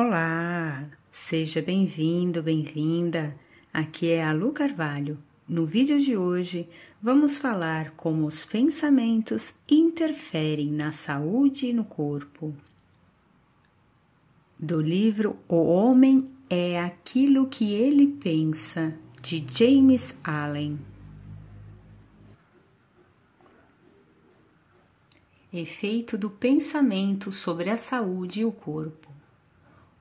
Olá, seja bem-vindo, bem-vinda. Aqui é a Lu Carvalho. No vídeo de hoje, vamos falar como os pensamentos interferem na saúde e no corpo. Do livro O Homem é Aquilo que Ele Pensa, de James Allen. Efeito do pensamento sobre a saúde e o corpo.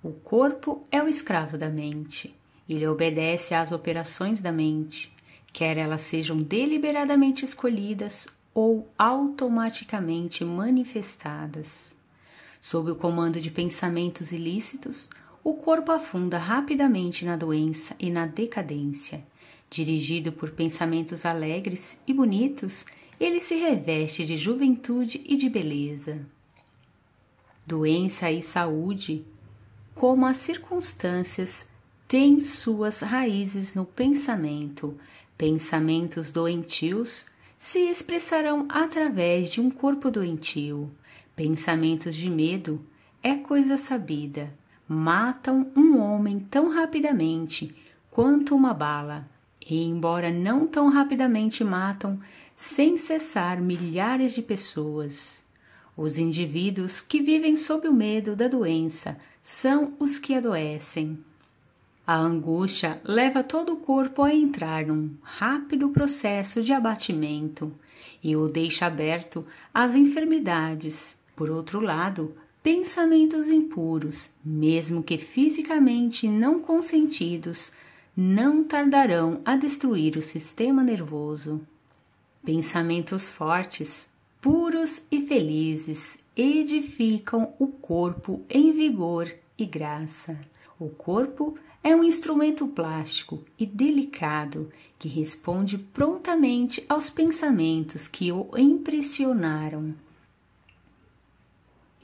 O corpo é o escravo da mente. Ele obedece às operações da mente, quer elas sejam deliberadamente escolhidas ou automaticamente manifestadas. Sob o comando de pensamentos ilícitos, o corpo afunda rapidamente na doença e na decadência. Dirigido por pensamentos alegres e bonitos, ele se reveste de juventude e de beleza. Doença e saúde como as circunstâncias têm suas raízes no pensamento, pensamentos doentios se expressarão através de um corpo doentio. Pensamentos de medo é coisa sabida, matam um homem tão rapidamente quanto uma bala. E, embora não tão rapidamente matam, sem cessar milhares de pessoas. Os indivíduos que vivem sob o medo da doença são os que adoecem. A angústia leva todo o corpo a entrar num rápido processo de abatimento e o deixa aberto às enfermidades. Por outro lado, pensamentos impuros, mesmo que fisicamente não consentidos, não tardarão a destruir o sistema nervoso. Pensamentos fortes, puros e felizes, edificam o corpo em vigor e graça. O corpo é um instrumento plástico e delicado que responde prontamente aos pensamentos que o impressionaram.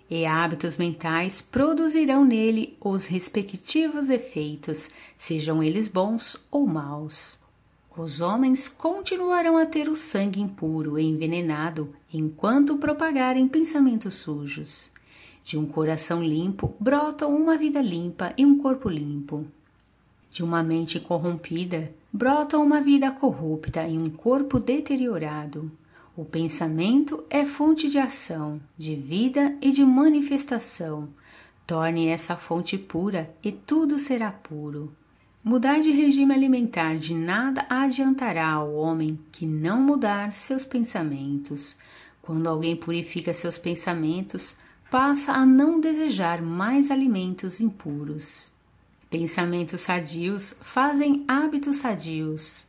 E hábitos mentais produzirão nele os respectivos efeitos, sejam eles bons ou maus. Os homens continuarão a ter o sangue impuro e envenenado enquanto propagarem pensamentos sujos. De um coração limpo brotam uma vida limpa e um corpo limpo. De uma mente corrompida brotam uma vida corrupta e um corpo deteriorado. O pensamento é fonte de ação, de vida e de manifestação. Torne essa fonte pura e tudo será puro. Mudar de regime alimentar de nada adiantará ao homem que não mudar seus pensamentos. Quando alguém purifica seus pensamentos, passa a não desejar mais alimentos impuros. Pensamentos sadios fazem hábitos sadios.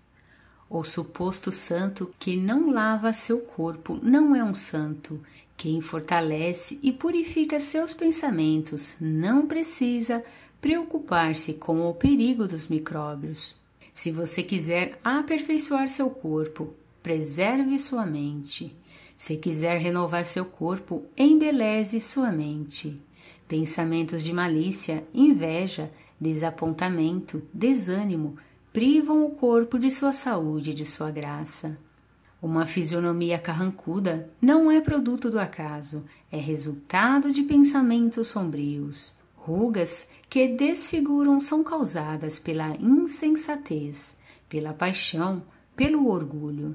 O suposto santo que não lava seu corpo não é um santo. Quem fortalece e purifica seus pensamentos não precisa preocupar-se com o perigo dos micróbios. Se você quiser aperfeiçoar seu corpo, preserve sua mente. Se quiser renovar seu corpo, embeleze sua mente. Pensamentos de malícia, inveja, desapontamento, desânimo privam o corpo de sua saúde e de sua graça. Uma fisionomia carrancuda não é produto do acaso, é resultado de pensamentos sombrios rugas que desfiguram são causadas pela insensatez, pela paixão, pelo orgulho.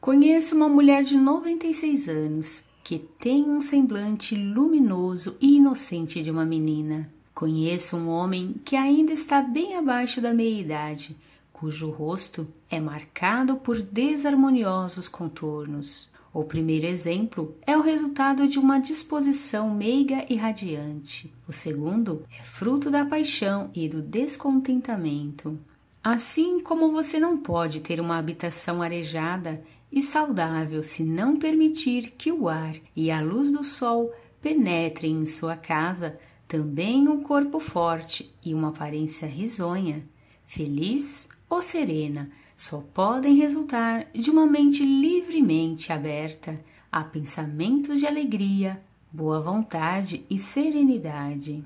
Conheço uma mulher de 96 anos que tem um semblante luminoso e inocente de uma menina. Conheço um homem que ainda está bem abaixo da meia-idade, cujo rosto é marcado por desarmoniosos contornos. O primeiro exemplo é o resultado de uma disposição meiga e radiante. O segundo é fruto da paixão e do descontentamento. Assim como você não pode ter uma habitação arejada e saudável se não permitir que o ar e a luz do sol penetrem em sua casa, também um corpo forte e uma aparência risonha, feliz ou serena só podem resultar de uma mente livremente aberta a pensamentos de alegria, boa vontade e serenidade.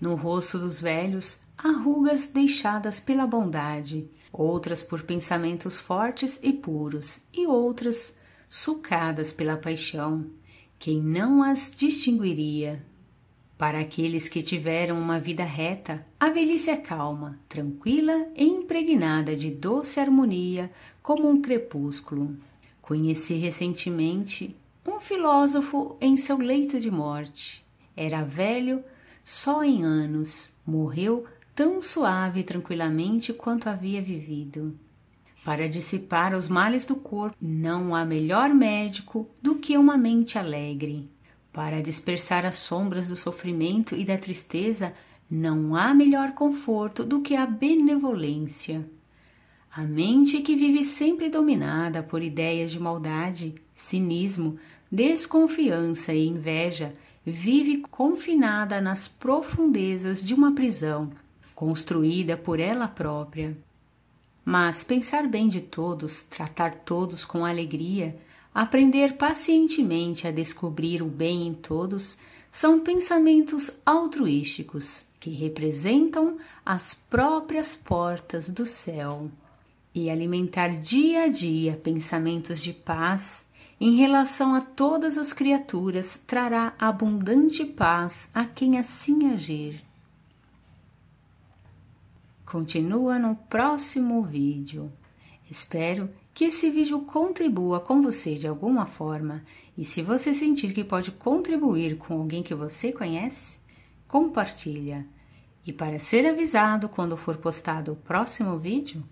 No rosto dos velhos há rugas deixadas pela bondade, outras por pensamentos fortes e puros, e outras sucadas pela paixão. Quem não as distinguiria? Para aqueles que tiveram uma vida reta, a velhice é calma, tranquila e impregnada de doce harmonia como um crepúsculo. Conheci recentemente um filósofo em seu leito de morte. Era velho só em anos, morreu tão suave e tranquilamente quanto havia vivido. Para dissipar os males do corpo, não há melhor médico do que uma mente alegre. Para dispersar as sombras do sofrimento e da tristeza, não há melhor conforto do que a benevolência. A mente que vive sempre dominada por ideias de maldade, cinismo, desconfiança e inveja vive confinada nas profundezas de uma prisão, construída por ela própria. Mas pensar bem de todos, tratar todos com alegria, Aprender pacientemente a descobrir o bem em todos são pensamentos altruísticos que representam as próprias portas do céu. E alimentar dia a dia pensamentos de paz em relação a todas as criaturas trará abundante paz a quem assim agir. Continua no próximo vídeo. Espero que esse vídeo contribua com você de alguma forma e se você sentir que pode contribuir com alguém que você conhece, compartilha. E para ser avisado quando for postado o próximo vídeo,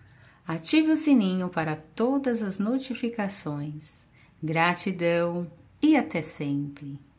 ative o sininho para todas as notificações. Gratidão e até sempre!